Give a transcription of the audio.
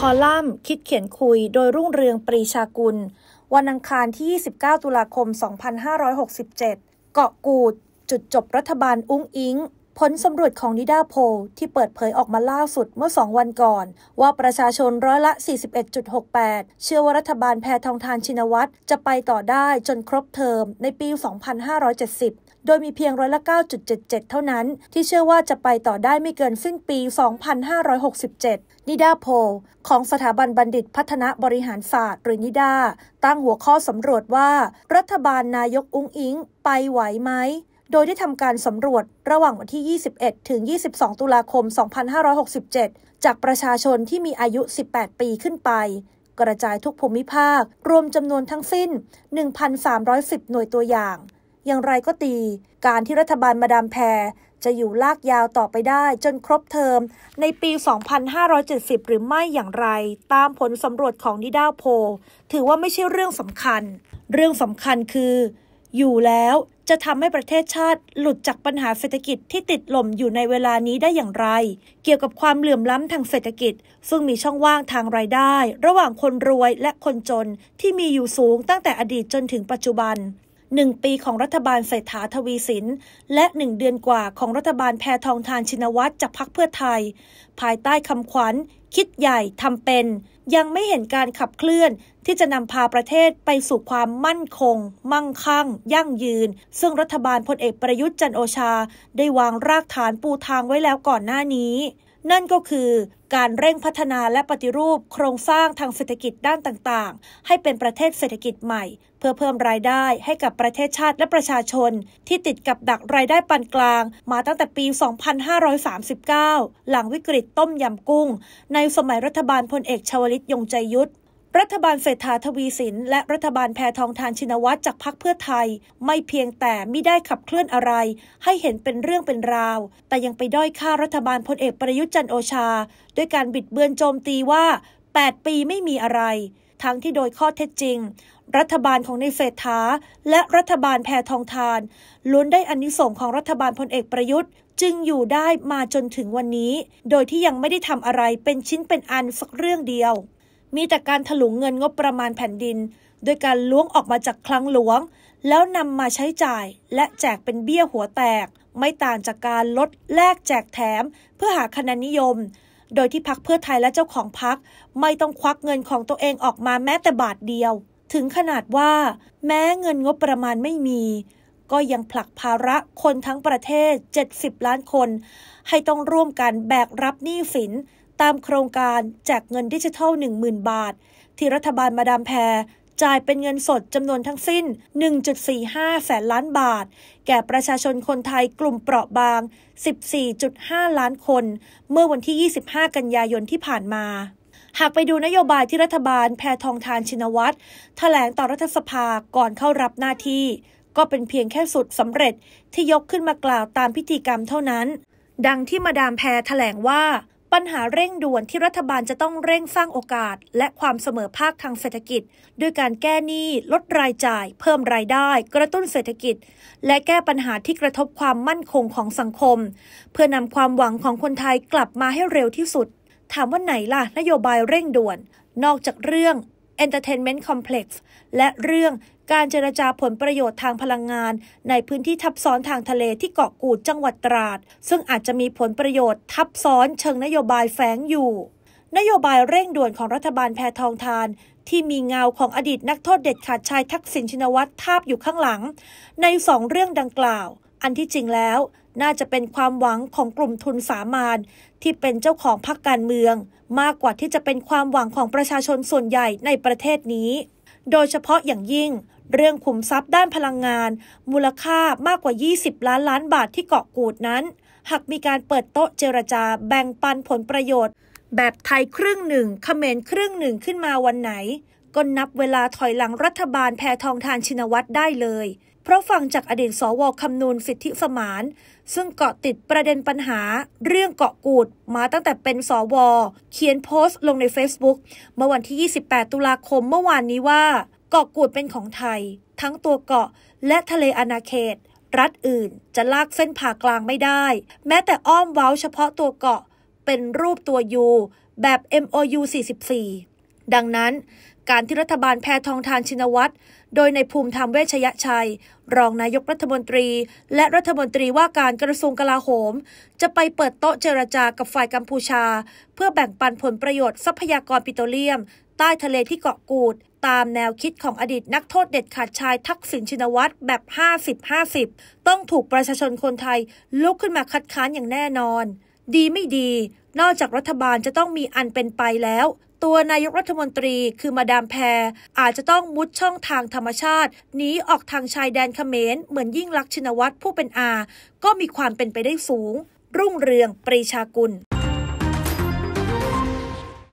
คอลัมน์คิดเขียนคุยโดยรุ่งเรืองปรีชากุล วันอังคารที่ 29 ตุลาคม 2567 เกาะกูด จุดจบรัฐบาลอุ้งอิงผลสำรวจของนิดาโพที่เปิดเผยออกมาล่าสุดเมื่อ 2 วันก่อน ว่าประชาชนร้อยละ 41.68 เชื่อว่ารัฐบาลแพทองทานชินวัตรจะไปต่อได้จนครบเทอมในปี 2570 โดยมีเพียงร้อยละ 9.77 เท่านั้น ที่เชื่อว่าจะไปต่อได้ไม่เกินสิ้นปี 2567 นิดาโพของสถาบันบัณฑิตพัฒนาบริหารศาสตร์หรือนิดาตั้งหัวข้อสำรวจว่า รัฐบาลนายกอุ้งอิงไปไหวไหมโดยได้ทำการสำรวจระหว่างวันที่ 21 ถึง 22 ตุลาคม 2567 จากประชาชนที่มีอายุ 18 ปีขึ้นไป กระจายทุกภูมิภาค รวมจำนวนทั้งสิ้น 1,310 หน่วยตัวอย่าง อย่างไรก็ตี การที่รัฐบาลมาดามแพรจะอยู่ลากยาวต่อไปได้จนครบเทอม ในปี 2570 หรือไม่อย่างไร ตามผลสำรวจของนิด้าโพถือว่าไม่ใช่เรื่องสำคัญ เรื่องสำคัญคือ อยู่แล้วจะทำให้ประเทศชาติหลุดจากปัญหาเศรษฐกิจที่ติดหล่มอยู่ในเวลานี้ได้อย่างไร เกี่ยวกับความเหลื่อมล้ำทางเศรษฐกิจ ซึ่งมีช่องว่างทางรายได้ระหว่างคนรวยและคนจนที่มีอยู่สูงตั้งแต่อดีตจนถึงปัจจุบัน1ปีของรัฐบาลเศรษฐาทวีสินและ1เดือนกว่าของรัฐบาลแพทองทานชินวัตรจากพรรคเพื่อไทย ภายใต้คำขวัญคิดใหญ่ทำเป็น ยังไม่เห็นการขับเคลื่อนที่จะนำพาประเทศไปสู่ความมั่นคง มั่งคั่ง ยั่งยืน ซึ่งรัฐบาลพลเอกประยุทธ์จันโอชาได้วางรากฐานปูทางไว้แล้วก่อนหน้านี้นั่นก็คือการเร่งพัฒนาและปฏิรูปโครงสร้างทางเศรษฐกิจด้านต่างๆ ให้เป็นประเทศเศรษฐกิจใหม่ เพื่อเพิ่มรายได้ให้กับประเทศชาติและประชาชนที่ติดกับดักรายได้ปานกลางมาตั้งแต่ปี 2539 หลังวิกฤตต้มยำกุ้งในสมัยรัฐบาลพลเอกชวลิตยงใจยุทธรัฐบาลเศรษฐาทวีสินและรัฐบาลแพทองทานชินวัตรจากพรรคเพื่อไทย ไม่เพียงแต่ไม่ได้ขับเคลื่อนอะไร ให้เห็นเป็นเรื่องเป็นราว แต่ยังไปด้อยค่ารัฐบาลพลเอกประยุทธ์จันโอชา ด้วยการบิดเบือนโจมตีว่า 8 ปีไม่มีอะไร ทั้งที่โดยข้อเท็จจริงรัฐบาลของในเศรษฐาและรัฐบาลแพทองทานล้วนได้อนนิสงของรัฐบาลพลเอกประยุทธ์จึงอยู่ได้มาจนถึงวันนี้ โดยที่ยังไม่ได้ทำอะไรเป็นชิ้นเป็นอันสักเรื่องเดียวมีแต่การถลุงเงินงบประมาณแผ่นดิน โดยการล้วงออกมาจากคลังหลวง แล้วนำมาใช้จ่ายและแจกเป็นเบี้ยหัวแตก ไม่ต่างจากการลด แลกแจกแถม เพื่อหาคะแนนนิยม โดยที่พักเพื่อไทยและเจ้าของพักไม่ต้องควักเงินของตัวเองออกมาแม้แต่บาทเดียว ถึงขนาดว่า แม้เงินงบประมาณไม่มี ก็ยังผลักภาระคนทั้งประเทศ 70 ล้านคน ให้ต้องร่วมกันแบกรับหนี้สินตามโครงการ แจกเงินดิจิทัล 10,000 บาท ที่รัฐบาลมาดามแพรจ่ายเป็นเงินสดจำนวนทั้งสิ้น 1.45 แสนล้านบาท แก่ประชาชนคนไทยกลุ่มเปราะบาง 14.5 ล้านคน เมื่อวันที่ 25 กันยายนที่ผ่านมา หากไปดูนโยบายที่รัฐบาลแพทองทานชินวัตรแถลงต่อรัฐสภาก่อนเข้ารับหน้าที่ ก็เป็นเพียงแค่สุดสำเร็จที่ยกขึ้นมากล่าวตามพิธีกรรมเท่านั้น ดังที่มาดามแพรแถลงว่าปัญหาเร่งด่วนที่รัฐบาลจะต้องเร่งสร้างโอกาส และความเสมอภาคทางเศรษฐกิจด้วยการแก้หนี้ลดรายจ่าย เพิ่มรายได้กระตุ้นเศรษฐกิจ และแก้ปัญหาที่กระทบความมั่นคงของสังคม เพื่อนำความหวังของคนไทยกลับมาให้เร็วที่สุด ถามว่าไหนล่ะ นโยบายเร่งด่วนนอกจากเรื่อง Entertainment Complex และเรื่องการเจรจาผลประโยชน์ทางพลังงานในพื้นที่ทับซ้อนทางทะเลที่เกาะกูดจังหวัดตราด ซึ่งอาจจะมีผลประโยชน์ทับซ้อนเชิงนโยบายแฝงอยู่ นโยบายเร่งด่วนของรัฐบาลแพทองทานที่มีเงาของอดีตนักโทษเด็ดขาดชายทักษิณชินวัตรทาบอยู่ข้างหลังในสองเรื่องดังกล่าวันที่จริงแล้วน่าจะเป็นความหวังของกลุ่มทุนสามานที่เป็นเจ้าของพรรคการเมือง มากกว่าที่จะเป็นความหวังของประชาชนส่วนใหญ่ในประเทศนี้ โดยเฉพาะอย่างยิ่ง เรื่องขุมทรัพย์ด้านพลังงาน มูลค่ามากกว่า 20 ล้านล้านบาทที่เกาะกูดนั้น หากมีการเปิดโต๊ะเจรจาแบ่งปันผลประโยชน์ แบบไทยครึ่งหนึ่งเขมรครึ่งหนึ่งขึ้นมาวันไหนก็นับเวลาถอยหลังรัฐบาลแพทองทานชินวัตรได้เลยเพราะฟังจากอดีตสวคำนูนสิทธิสมาน ซึ่งเกาะติดประเด็นปัญหาเรื่องเกาะกูดมาตั้งแต่เป็นสวเขียนโพสต์ลงใน Facebook เมื่อวันที่ 28 ตุลาคมเมื่อวานนี้ว่าเกาะกูดเป็นของไทย ทั้งตัวเกาะและทะเลอาณาเขต รัฐอื่นจะลากเส้นผ่ากลางไม่ได้ แม้แต่อ้อมเว้าเฉพาะตัวเกาะเป็นรูปตัวยูแบบ MOU 44ดังนั้นการที่รัฐบาลแพทองทานชินวัตรโดยในภูมิธรรมเวชยชัย รองนายกรัฐมนตรี และรัฐมนตรีว่าการกระทรวงกลาโหม จะไปเปิดโต๊ะเจรจากับฝ่ายกัมพูชา เพื่อแบ่งปันผลประโยชน์ทรัพยากรปิโตรเลียม ใต้ทะเลที่เกาะกูด ตามแนวคิดของอดีตนักโทษเด็ดขาดชายทักษิณชินวัตรแบบ 50-50 ต้องถูกประชาชนคนไทยลุกขึ้นมาคัดค้านอย่างแน่นอน ดีไม่ดี นอกจากรัฐบาลจะต้องมีอันเป็นไปแล้วตัวนายกรัฐมนตรีคือมาดามแพร อาจจะต้องมุดช่องทางธรรมชาติหนีออกทางชายแดนเขมรเหมือนยิ่งลักษณวัตรผู้เป็นอา ก็มีความเป็นไปได้สูง รุ่งเรืองปรีชากุล